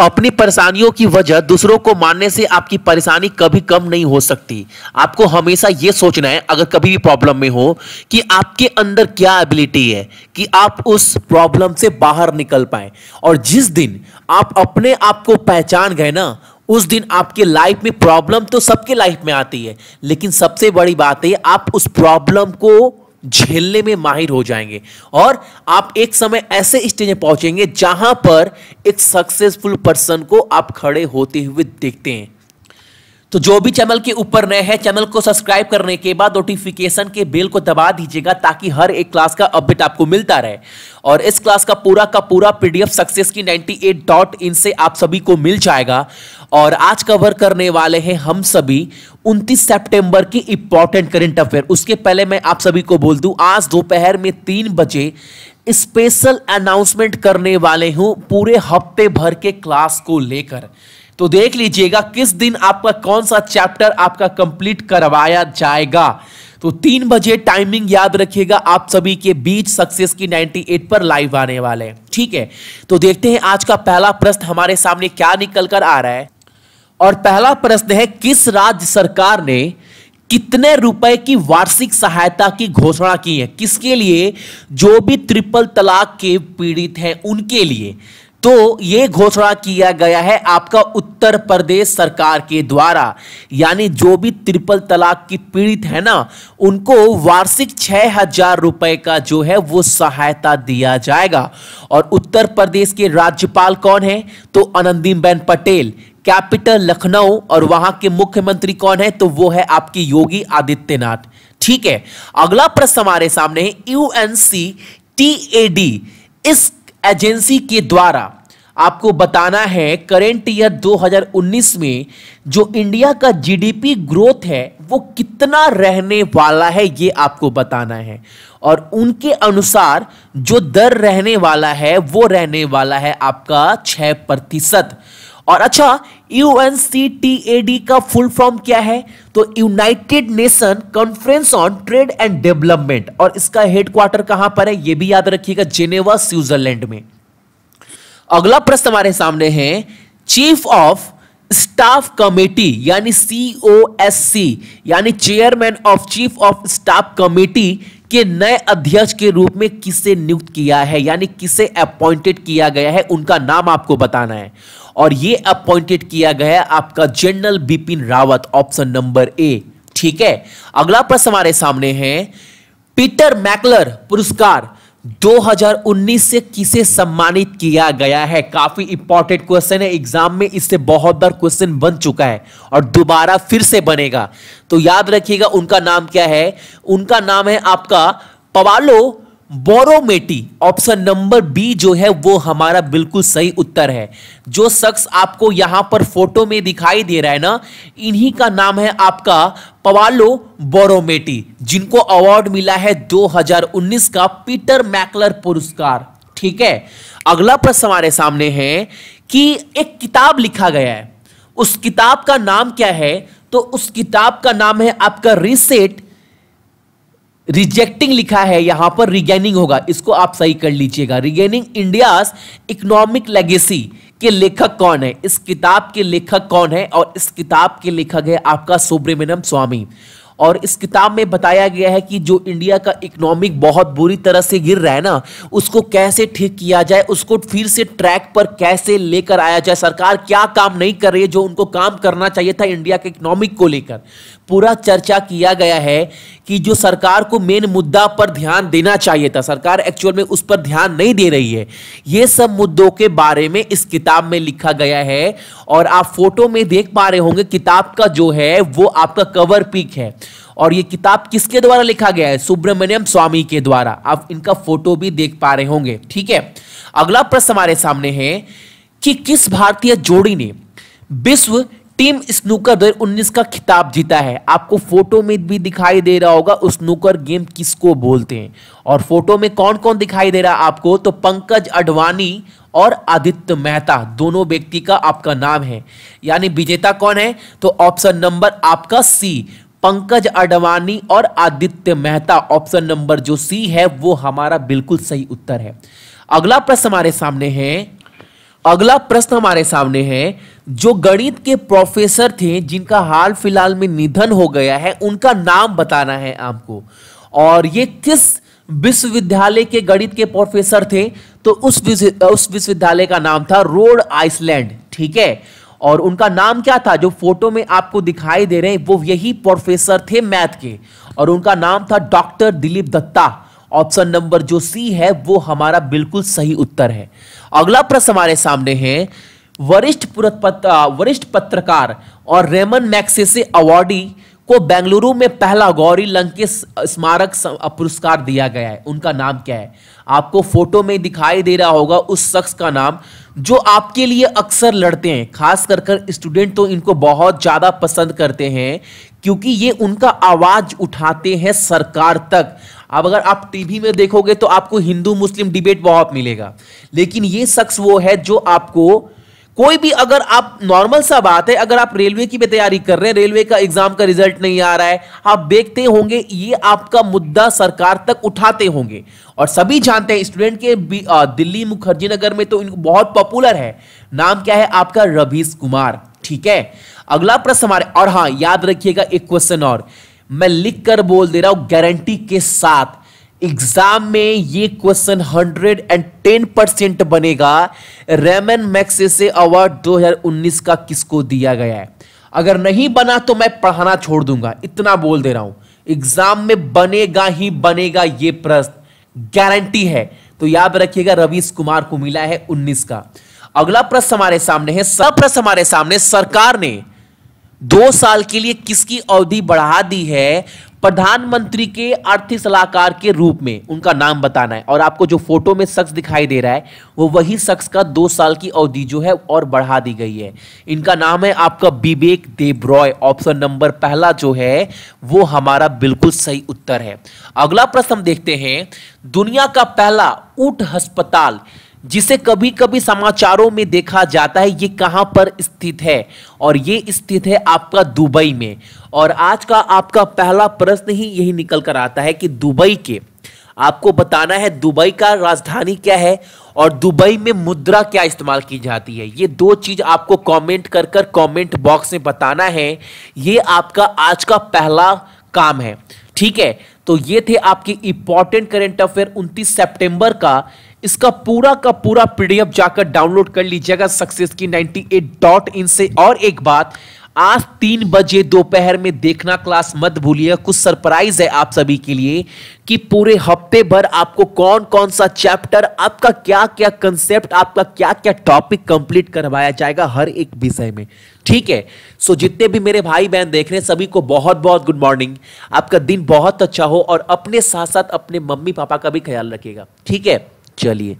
अपनी परेशानियों की वजह दूसरों को मानने से आपकी परेशानी कभी कम नहीं हो सकती आपको हमेशा ये सोचना है अगर कभी भी प्रॉब्लम में हो कि आपके अंदर क्या एबिलिटी है कि आप उस प्रॉब्लम से बाहर निकल पाए और जिस दिन आप अपने आप को पहचान गए ना उस दिन आपके लाइफ में प्रॉब्लम तो सबके लाइफ में आती है लेकिन सबसे बड़ी बात है आप उस प्रॉब्लम को झेलने में माहिर हो जाएंगे और आप एक समय ऐसे स्टेज में पहुंचेंगे जहां पर एक सक्सेसफुल पर्सन को आप खड़े होते हुए देखते हैं तो जो भी चैनल के ऊपर नए हैं चैनल को सब्सक्राइब करने के बाद नोटिफिकेशन के बेल को दबा दीजिएगा ताकि हर एक क्लास का अपडेट आपको मिलता रहे और इस क्लास का पूरा का पूरा PDF success key eight dot in से आप सभी को मिल जाएगा और आज कवर करने वाले हैं हम सभी 29 सितंबर की इंपॉर्टेंट करंट अफेयर उसके पहले मैं आप सभी को बोल दूं आज दोपहर में तीन बजे स्पेशल अनाउंसमेंट करने वाले हूं पूरे हफ्ते भर के क्लास को लेकर तो देख लीजिएगा किस दिन आपका कौन सा चैप्टर आपका कंप्लीट करवाया जाएगा तो तीन बजे टाइमिंग याद रखिएगा आप सभी के बीच सक्सेस की 98 पर लाइव आने वाले ठीक है तो देखते हैं आज का पहला प्रश्न हमारे सामने क्या निकल कर आ रहा है और पहला प्रश्न है किस राज्य सरकार ने कितने रुपए की वार्षिक सहायता की घोषणा की है किसके लिए जो भी ट्रिपल तलाक के पीड़ित हैं उनके लिए तो ये घोषणा किया गया है आपका उत्तर प्रदेश सरकार के द्वारा यानी जो भी त्रिपल तलाक की पीड़ित है ना उनको वार्षिक छः हजार रुपये का जो है वो सहायता दिया जाएगा और उत्तर प्रदेश के राज्यपाल कौन है तो आनंदीबेन पटेल कैपिटल लखनऊ और वहां के मुख्यमंत्री कौन है तो वो है आपकी योगी आदित्यनाथ ठीक है अगला प्रश्न हमारे सामने है यूएनसी टीएडी इस एजेंसी के द्वारा आपको बताना है करेंट ईयर 2019 में जो इंडिया का जीडीपी ग्रोथ है वो कितना रहने वाला है ये आपको बताना है और उनके अनुसार जो दर रहने वाला है वो रहने वाला है आपका छः प्रतिशत और अच्छा U N C T A D का फुल फॉर्म क्या है तो United Nation Conference on Trade and Development और इसका हेडक्वार्टर कहां पर है ये भी याद रखिएगा जेनेवा स्विट्जरलैंड में अगला प्रश्न हमारे सामने है चीफ ऑफ स्टाफ कमेटी यानी सी यानी chairman of chief of staff committee के नए अध्यक्ष के रूप में किसे नियुक्त किया है यानी किसे अपॉइंटेड किया गया है उनका नाम आपको बताना है और ये अपॉइंटेड किया गया है आपका general Bipin Rawat option number A ठीक है अगला प्रश्न हमारे सामने है पीटर मैकलर पुरस्कार 2019 से किसे सम्मानित किया गया है काफी इंपॉर्टेंट क्वेश्चन है एग्जाम में इससे बहुत बार क्वेश्चन बन चुका है और दोबारा फिर से बनेगा तो याद रखिएगा उनका नाम क्या है उनका नाम है आपका पवालो बोरोमेटी ऑप्शन नंबर बी जो है वो हमारा बिल्कुल सही उत्तर है जो शख्स आपको यहां पर फोटो में दिखाई दे रहा है ना इन्हीं का नाम है आपका पवालो बोरोमेटी जिनको अवार्ड मिला है 2019 का पीटर मैकलर पुरस्कार ठीक है अगला प्रश्न हमारे सामने है कि एक किताब लिखा गया है उस किताब का नाम क्या है तो उस किताब का नाम है आपका रिसेट रिजेक्टिंग लिखा है यहां पर रिगेनिंग होगा इसको आप सही कर लीजिएगा रिगेनिंग इंडिया इकोनॉमिक लेगेसी के लेखक कौन है इस किताब के लेखक कौन है और इस किताब के लेखक है आपका सुब्रमण्यम स्वामी और इस किताब में बताया गया है कि जो इंडिया का इकोनॉमिक बहुत बुरी तरह से गिर रहा है ना उसको कैसे ठीक किया जाए उसको फिर से ट्रैक पर कैसे लेकर आया जाए सरकार क्या काम नहीं कर रही है जो उनको काम करना चाहिए था इंडिया के इकोनॉमिक को लेकर पूरा चर्चा किया गया है कि जो सरकार को मेन मुद्दा पर ध्यान देना चाहिए था सरकार एक्चुअल में उस पर ध्यान नहीं दे रही है ये सब मुद्दों के बारे में इस किताब में लिखा गया है और आप फोटो में देख पा रहे होंगे किताब का जो है वो आपका कवर पिक है और ये किताब किसके द्वारा लिखा गया है सुब्रमण्यम स्वामी के द्वारा आप इनका फोटो भी देख पा रहे होंगे ठीक है अगला प्रश्न हमारे सामने है कि किस भारतीय जोड़ी ने विश्व टीम स्नूकर दो उन्नीस का खिताब जीता है आपको फोटो में भी दिखाई दे रहा होगा स्नूकर गेम किसको बोलते हैं और फोटो में कौन कौन दिखाई दे रहा आपको तो पंकज अडवाणी और आदित्य मेहता दोनों व्यक्ति का आपका नाम है यानी विजेता कौन है तो ऑप्शन नंबर आपका सी पंकज अडवाणी और आदित्य मेहता ऑप्शन नंबर जो सी है वो हमारा बिल्कुल सही उत्तर है अगला प्रश्न हमारे सामने है अगला प्रश्न हमारे सामने है जो गणित के प्रोफेसर थे जिनका हाल फिलहाल में निधन हो गया है उनका नाम बताना है आपको और ये किस विश्वविद्यालय के गणित के प्रोफेसर थे तो उस उस विश्वविद्यालय का नाम था रोड आइसलैंड ठीक है और उनका नाम क्या था जो फोटो में आपको दिखाई दे रहे हैं वो यही प्रोफेसर थे मैथ के और उनका नाम था doctor Dilip Datta option number जो सी है वो हमारा बिल्कुल सही उत्तर है अगला प्रश्न हमारे सामने है वरिष्ठ वरिष्ठ पत्रकार और रेमन मैक्से अवार्डी को बेंगलुरु में पहला गौरी लंकेश स्मारक पुरस्कार दिया गया है उनका नाम क्या है आपको फोटो में दिखाई दे रहा होगा उस शख्स का नाम जो आपके लिए अक्सर लड़ते हैं खास कर कर स्टूडेंट तो इनको बहुत ज़्यादा पसंद करते हैं क्योंकि ये उनका आवाज़ उठाते हैं सरकार तक अब अगर आप टीवी में देखोगे तो आपको हिंदू मुस्लिम डिबेट बहुत मिलेगा लेकिन ये शख्स वो है जो आपको कोई भी अगर आप नॉर्मल सा बात है अगर आप रेलवे की भी तैयारी कर रहे हैं रेलवे का एग्जाम का रिजल्ट नहीं आ रहा है आप देखते होंगे ये आपका मुद्दा सरकार तक उठाते होंगे और सभी जानते हैं स्टूडेंट के दिल्ली मुखर्जी नगर में तो इनको बहुत पॉपुलर है नाम क्या है आपका रवीश कुमार ठीक है अगला प्रश्न हमारे और हाँ याद रखिएगा एक क्वेश्चन और मैं लिख कर बोल दे रहा हूं गारंटी के साथ एग्जाम में ये क्वेश्चन 110 परसेंट बनेगा रेमन मैक्से से अवार्ड 2019 का किसको दिया गया है अगर नहीं बना तो मैं पढ़ाना छोड़ दूंगा इतना बोल दे रहा हूं एग्जाम में बनेगा ही बनेगा ये प्रश्न गारंटी है तो याद रखिएगा रवीश कुमार को मिला है 19 का अगला प्रश्न हमारे सामने है सब प्रश्न हमारे सामने सरकार ने दो साल के लिए किसकी अवधि बढ़ा दी है प्रधानमंत्री के आर्थिक सलाहकार के रूप में उनका नाम बताना है और आपको जो फोटो में शख्स दिखाई दे रहा है वो वही शख्स का दो साल की अवधि जो है और बढ़ा दी गई है इनका नाम है आपका विवेक देवरॉय ऑप्शन नंबर पहला जो है वो हमारा बिल्कुल सही उत्तर है अगला प्रश्न हम देखते हैं दुनिया का पहला ऊट अस्पताल जिसे कभी कभी समाचारों में देखा जाता है ये कहाँ पर स्थित है और ये स्थित है आपका दुबई में और आज का आपका पहला प्रश्न ही यही निकल कर आता है कि दुबई के आपको बताना है दुबई का राजधानी क्या है और दुबई में मुद्रा क्या इस्तेमाल की जाती है ये दो चीज आपको कमेंट कर कर कॉमेंट बॉक्स में बताना है ये आपका आज का पहला काम है ठीक है तो ये थे आपके इंपॉर्टेंट करेंट अफेयर 29 सितंबर का इसका पूरा का पूरा पीडीएफ जाकर डाउनलोड कर लीजिएगा सक्सेस की 98 डॉट इन से और एक बात आज तीन बजे दोपहर में देखना क्लास मत भूलिए कुछ सरप्राइज है आप सभी के लिए कि पूरे हफ्ते भर आपको कौन कौन सा चैप्टर आपका क्या क्या कंसेप्ट आपका क्या क्या टॉपिक कंप्लीट करवाया जाएगा हर एक विषय में ठीक है सो जितने भी मेरे भाई बहन देख रहे हैं सभी को बहुत बहुत गुड मॉर्निंग आपका दिन बहुत अच्छा हो और अपने साथ साथ अपने मम्मी पापा का भी ख्याल रखिएगा ठीक है चलिए